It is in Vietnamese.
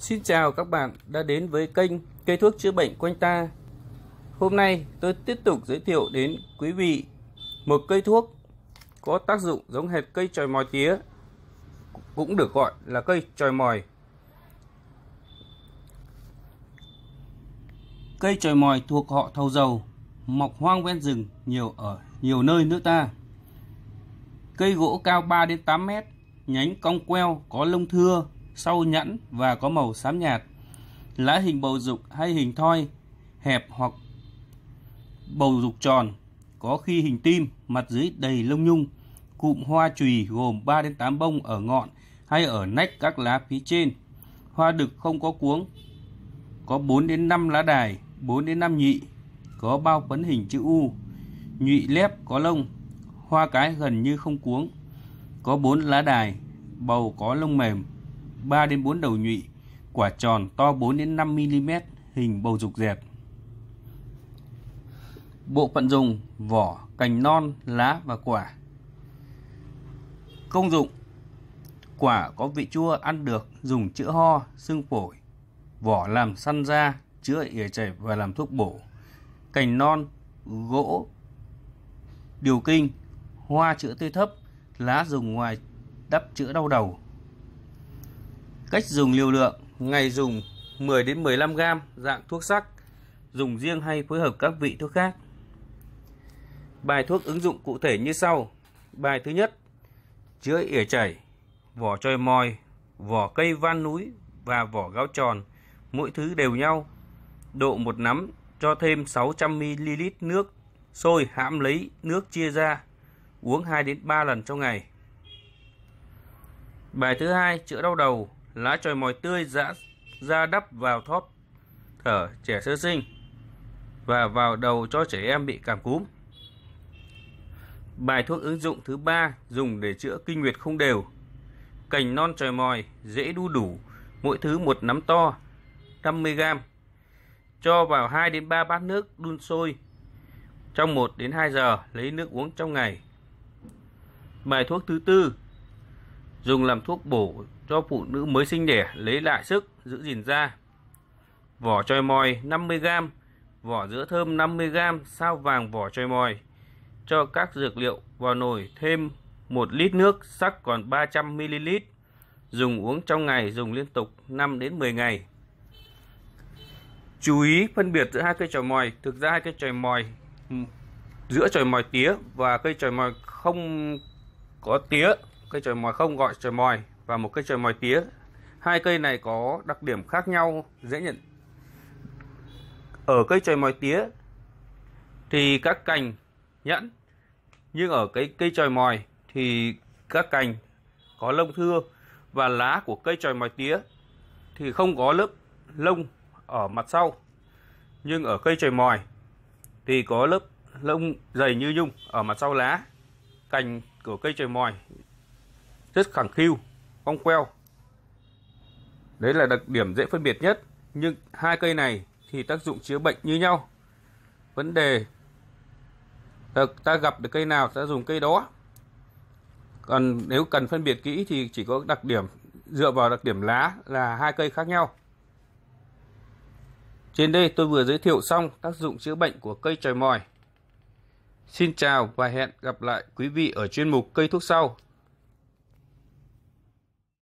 Xin chào các bạn đã đến với kênh Cây thuốc chữa bệnh quanh ta. Hôm nay tôi tiếp tục giới thiệu đến quý vị một cây thuốc có tác dụng giống hệt cây tròi mòi tía cũng được gọi là cây tròi mòi. Cây tròi mòi thuộc họ thầu dầu, mọc hoang ven rừng nhiều ở nhiều nơi nước ta. Cây gỗ cao 3 đến 8 mét, nhánh cong queo có lông thưa, sâu nhẵn và có màu xám nhạt. Lá hình bầu dục hay hình thoi, hẹp hoặc bầu dục tròn, có khi hình tim, mặt dưới đầy lông nhung. Cụm hoa chùy gồm 3 đến 8 bông ở ngọn hay ở nách các lá phía trên. Hoa đực không có cuống, có 4 đến 5 lá đài, 4 đến 5 nhị, có bao phấn hình chữ U, nhụy lép có lông, hoa cái gần như không cuống, có 4 lá đài, bầu có lông mềm, 3 đến 4 đầu nhụy, quả tròn to 4 đến 5 mm, hình bầu dục dẹt Bộ phận dùng: vỏ, cành non, lá và quả. Công dụng: Quả có vị chua ăn được, dùng chữa ho, sưng phổi. Vỏ làm săn da, chữa ỉa chảy và làm thuốc bổ. Cành non, gỗ, điều kinh, hoa chữa tê thấp, lá dùng ngoài đắp chữa đau đầu. Cách dùng liều lượng, ngày dùng 10 đến 15 g dạng thuốc sắc, dùng riêng hay phối hợp các vị thuốc khác. Bài thuốc ứng dụng cụ thể như sau. Bài thứ nhất, chữa ỉa chảy, vỏ choi mòi, vỏ cây van núi và vỏ gáo tròn, mỗi thứ đều nhau. Độ một nắm cho thêm 600ml nước sôi hãm lấy nước chia ra, uống 2 đến 3 lần trong ngày. Bài thứ hai chữa đau đầu, lá tròi mòi tươi dã ra đắp vào thóp thở trẻ sơ sinh và vào đầu cho trẻ em bị cảm cúm. Bài thuốc ứng dụng thứ ba dùng để chữa kinh nguyệt không đều. Cành non tròi mòi, dễ đu đủ, mỗi thứ một nắm to, 50g. Cho vào 2 đến 3 bát nước đun sôi trong 1 đến 2 giờ, lấy nước uống trong ngày. Bài thuốc thứ tư dùng làm thuốc bổ cho phụ nữ mới sinh đẻ lấy lại sức, giữ gìn da. Vỏ choi mòi 50g, vỏ dứa thơm 50g, sao vàng vỏ choi mòi. Cho các dược liệu vào nồi thêm 1 lít nước sắc còn 300ml. Dùng uống trong ngày, dùng liên tục 5 đến 10 ngày. Chú ý phân biệt giữa hai cây chòi mòi. Thực ra hai cây chòi mòi giữa chòi mòi tía và cây chòi mòi không có tía cây trời mòi không gọi trời mòi và một cây trời mòi tía. Hai cây này có đặc điểm khác nhau dễ nhận. Ở cây trời mòi tía thì các cành nhẵn, nhưng ở cái cây trời mòi thì các cành có lông thưa và lá của cây trời mòi tía thì không có lớp lông ở mặt sau. Nhưng ở cây trời mòi thì có lớp lông dày như nhung ở mặt sau lá. Cành của cây trời mòi rất khẳng khiu, cong queo. Đấy là đặc điểm dễ phân biệt nhất, nhưng hai cây này thì tác dụng chữa bệnh như nhau. Vấn đề ta, ta gặp được cây nào ta dùng cây đó. Còn nếu cần phân biệt kỹ thì chỉ có đặc điểm dựa vào đặc điểm lá là hai cây khác nhau. Trên đây tôi vừa giới thiệu xong tác dụng chữa bệnh của cây chòi mòi. Xin chào và hẹn gặp lại quý vị ở chuyên mục cây thuốc sau.